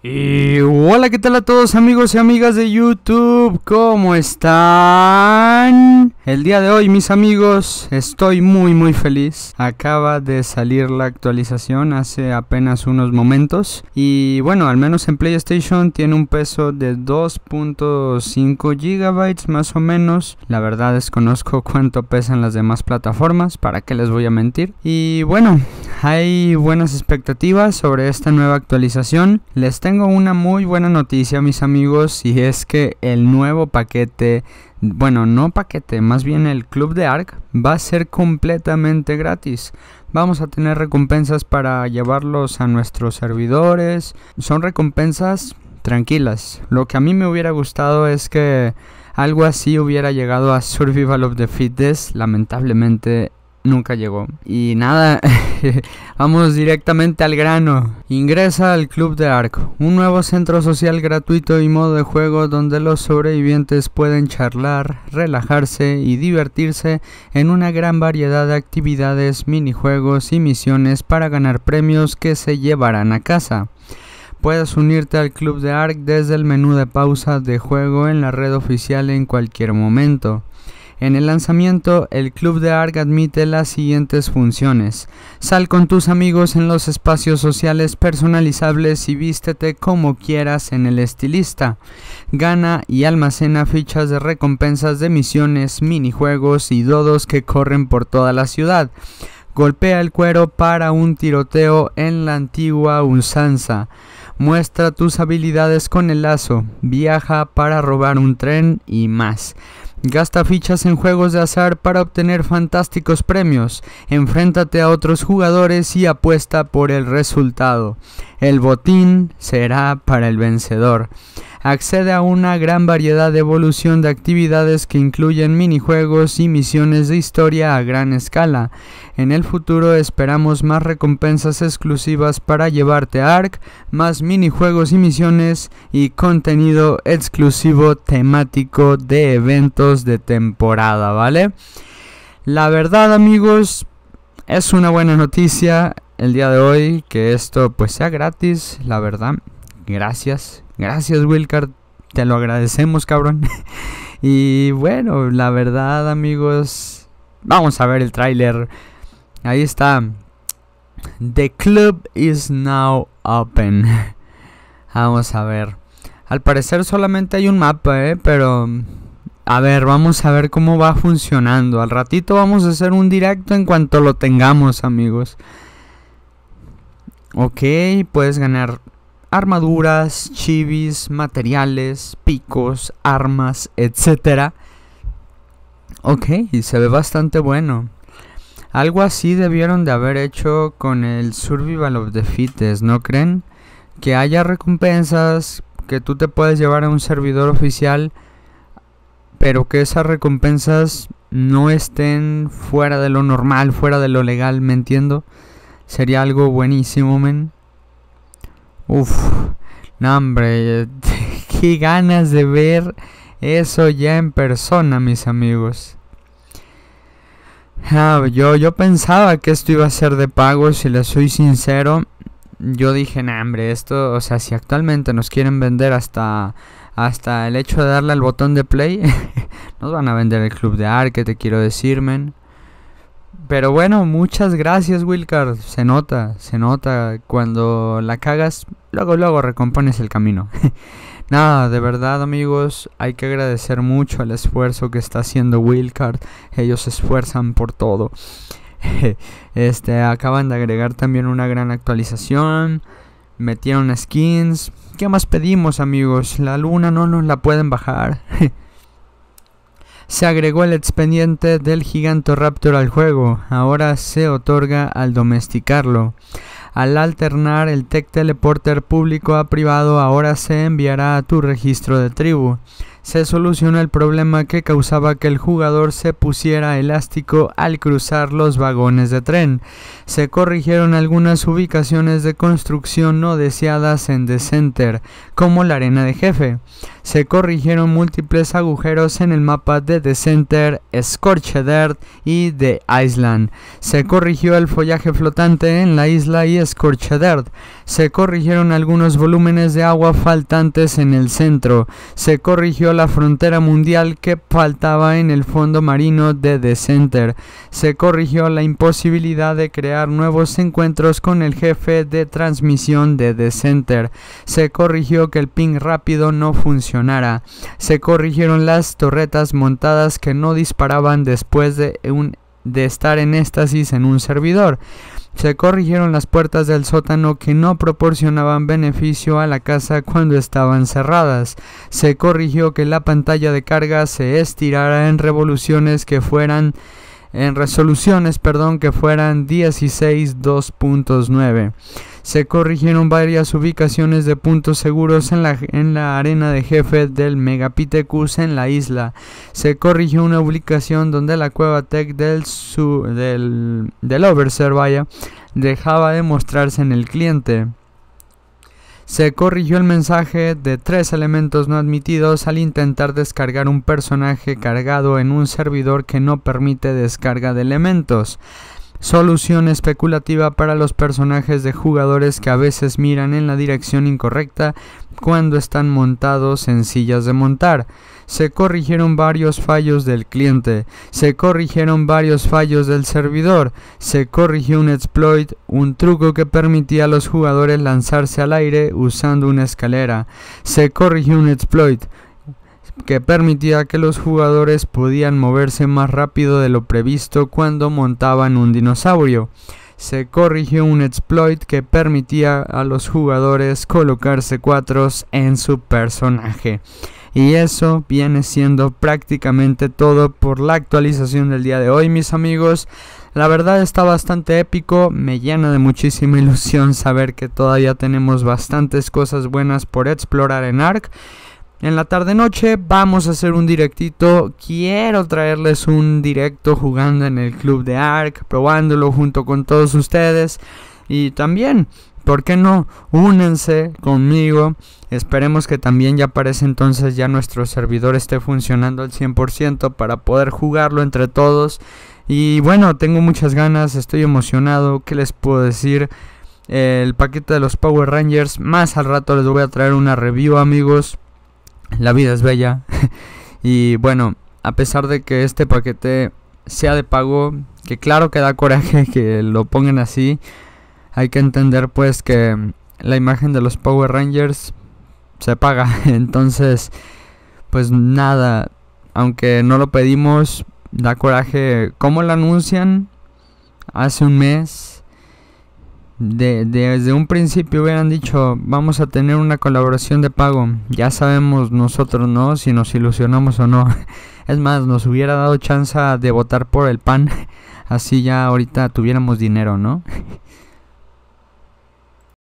Y hola, ¿qué tal a todos amigos y amigas de YouTube? ¿Cómo están? El día de hoy mis amigos estoy muy muy feliz. Acaba de salir la actualización hace apenas unos momentos y bueno, al menos en PlayStation tiene un peso de 2.5 GB más o menos. La verdad desconozco cuánto pesan las demás plataformas, para qué les voy a mentir. Y bueno, hay buenas expectativas sobre esta nueva actualización. Les tengo una muy buena noticia mis amigos y es que el nuevo paquete bueno, no paquete, más bien el Club de ARC va a ser completamente gratis. Vamos a tener recompensas para llevarlos a nuestros servidores. Son recompensas tranquilas. Lo que a mí me hubiera gustado es que algo así hubiera llegado a Survival of the Fittest. Lamentablemente nunca llegó. Y nada, vamos directamente al grano. Ingresa al Club de Arco, un nuevo centro social gratuito y modo de juego donde los sobrevivientes pueden charlar, relajarse y divertirse en una gran variedad de actividades, minijuegos y misiones para ganar premios que se llevarán a casa. Puedes unirte al Club de Arc desde el menú de pausa de juego en la red oficial en cualquier momento. En el lanzamiento, el Club de Ark admite las siguientes funciones. Sal con tus amigos en los espacios sociales personalizables y vístete como quieras en el estilista. Gana y almacena fichas de recompensas de misiones, minijuegos y dodos que corren por toda la ciudad golpea el cuero para un tiroteo en la antigua usanza. Muestra tus habilidades con el lazo, viaja para robar un tren y más. Gasta fichas en juegos de azar para obtener fantásticos premios. Enfréntate a otros jugadores y apuesta por el resultado. El botín será para el vencedor accede a una gran variedad de evolución de actividades que incluyen minijuegos y misiones de historia a gran escala. En el futuro esperamos más recompensas exclusivas para llevarte a Ark, más minijuegos y misiones y contenido exclusivo temático de eventos de temporada, ¿vale? La verdad amigos, es una buena noticia el día de hoy que esto pues sea gratis, la verdad. Gracias, Gracias, Wilcard. Te lo agradecemos, cabrón. y bueno, la verdad, amigos. Vamos a ver el tráiler. Ahí está. The club is now open. Vamos a ver. Al parecer solamente hay un mapa, ¿eh? Pero... A ver, vamos a ver cómo va funcionando. Al ratito vamos a hacer un directo en cuanto lo tengamos, amigos. Ok, puedes ganar armaduras, chivis, materiales, picos, armas, etc. Ok, se ve bastante bueno. Algo así debieron de haber hecho con el Survival of the Fittest, ¿no creen? Que haya recompensas que tú te puedes llevar a un servidor oficial, pero que esas recompensas no estén fuera de lo normal, fuera de lo legal, ¿me entiendo? Sería algo buenísimo, men. Uf, no hombre, qué ganas de ver eso ya en persona, mis amigos. Ah, yo, yo pensaba que esto iba a ser de pago, si les soy sincero. Yo dije, no, hombre, esto, o sea, si actualmente nos quieren vender hasta, hasta el hecho de darle al botón de play, nos van a vender el club de que te quiero decir, men. Pero bueno, muchas gracias, Wilcard. Se nota, se nota. Cuando la cagas, Luego, luego recompones el camino. Nada, de verdad amigos, hay que agradecer mucho el esfuerzo que está haciendo Wildcard. Ellos se esfuerzan por todo. este, acaban de agregar también una gran actualización. Metieron skins. ¿Qué más pedimos amigos? La luna no nos la pueden bajar. se agregó el expediente del gigante raptor al juego. Ahora se otorga al domesticarlo. Al alternar el tech Teleporter público a privado ahora se enviará a tu registro de tribu. Se soluciona el problema que causaba que el jugador se pusiera elástico al cruzar los vagones de tren. Se corrigieron algunas ubicaciones de construcción no deseadas en The Center, como la arena de jefe se corrigieron múltiples agujeros en el mapa de The Center, Scorched Earth y The Island. Se corrigió el follaje flotante en la isla y Scorched Earth. Se corrigieron algunos volúmenes de agua faltantes en el centro. Se corrigió la frontera mundial que faltaba en el fondo marino de The Center. Se corrigió la imposibilidad de crear nuevos encuentros con el jefe de transmisión de The Center. Se corrigió que el ping rápido no funcionaba se corrigieron las torretas montadas que no disparaban después de, estar en éxtasis en un servidor. Se corrigieron las puertas del sótano que no proporcionaban beneficio a la casa cuando estaban cerradas. Se corrigió que la pantalla de carga se estirara en revoluciones que fueran en resoluciones, perdón, que fueran 16.2.9 se corrigieron varias ubicaciones de puntos seguros en la, en la arena de jefe del Megapithecus en la isla. Se corrigió una ubicación donde la cueva Tech del, su, del, del vaya, dejaba de mostrarse en el cliente. Se corrigió el mensaje de tres elementos no admitidos al intentar descargar un personaje cargado en un servidor que no permite descarga de elementos. Solución especulativa para los personajes de jugadores que a veces miran en la dirección incorrecta cuando están montados en sillas de montar. Se corrigieron varios fallos del cliente, se corrigieron varios fallos del servidor, se corrigió un exploit, un truco que permitía a los jugadores lanzarse al aire usando una escalera, se corrigió un exploit, que permitía que los jugadores podían moverse más rápido de lo previsto cuando montaban un dinosaurio. Se corrigió un exploit que permitía a los jugadores colocarse cuatros en su personaje. Y eso viene siendo prácticamente todo por la actualización del día de hoy, mis amigos. La verdad está bastante épico, me llena de muchísima ilusión saber que todavía tenemos bastantes cosas buenas por explorar en ARK. En la tarde-noche vamos a hacer un directito. Quiero traerles un directo jugando en el club de Ark, probándolo junto con todos ustedes. Y también, ¿por qué no? Únense conmigo. Esperemos que también ya aparece entonces ya nuestro servidor esté funcionando al 100% para poder jugarlo entre todos. Y bueno, tengo muchas ganas, estoy emocionado. ¿Qué les puedo decir? El paquete de los Power Rangers. Más al rato les voy a traer una review, amigos la vida es bella. y bueno, a pesar de que este paquete sea de pago, que claro que da coraje que lo pongan así, hay que entender pues que la imagen de los Power Rangers se paga. Entonces, pues nada, aunque no lo pedimos, da coraje cómo lo anuncian hace un mes de, desde un principio hubieran dicho, vamos a tener una colaboración de pago, ya sabemos nosotros, ¿no? Si nos ilusionamos o no. Es más, nos hubiera dado chance de votar por el pan, así ya ahorita tuviéramos dinero, ¿no?